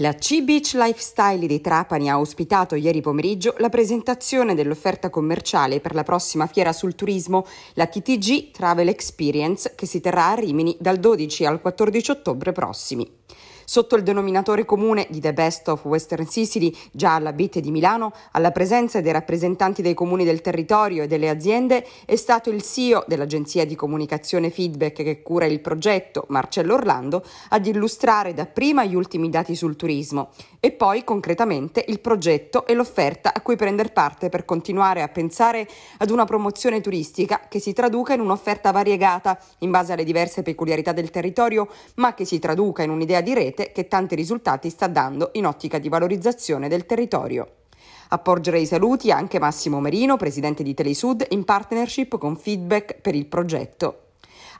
La C-Beach Lifestyle di Trapani ha ospitato ieri pomeriggio la presentazione dell'offerta commerciale per la prossima fiera sul turismo, la TTG Travel Experience, che si terrà a Rimini dal 12 al 14 ottobre prossimi. Sotto il denominatore comune di The Best of Western Sicily, già alla Bit di Milano, alla presenza dei rappresentanti dei comuni del territorio e delle aziende, è stato il CEO dell'agenzia di comunicazione Feedback che cura il progetto, Marcello Orlando, ad illustrare dapprima gli ultimi dati sul turismo e poi concretamente il progetto e l'offerta a cui prender parte per continuare a pensare ad una promozione turistica che si traduca in un'offerta variegata in base alle diverse peculiarità del territorio, ma che si traduca in un'idea di rete rete che tanti risultati sta dando in ottica di valorizzazione del territorio. A porgere i saluti anche Massimo Merino, presidente di Telesud, in partnership con Feedback per il progetto.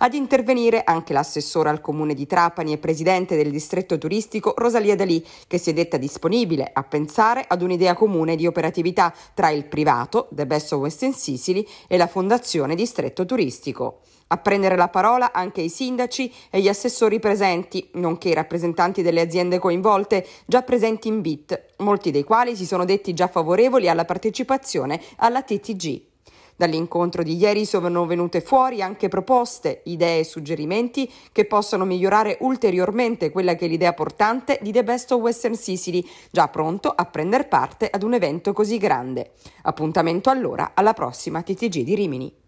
Ad intervenire anche l'assessore al comune di Trapani e presidente del distretto turistico Rosalia Dalì, che si è detta disponibile a pensare ad un'idea comune di operatività tra il privato, The Best of Western Sicily, e la Fondazione Distretto Turistico. A prendere la parola anche i sindaci e gli assessori presenti, nonché i rappresentanti delle aziende coinvolte già presenti in BIT, molti dei quali si sono detti già favorevoli alla partecipazione alla TTG. Dall'incontro di ieri sono venute fuori anche proposte, idee e suggerimenti che possono migliorare ulteriormente quella che è l'idea portante di The Best of Western Sicily, già pronto a prendere parte ad un evento così grande. Appuntamento allora alla prossima TTG di Rimini.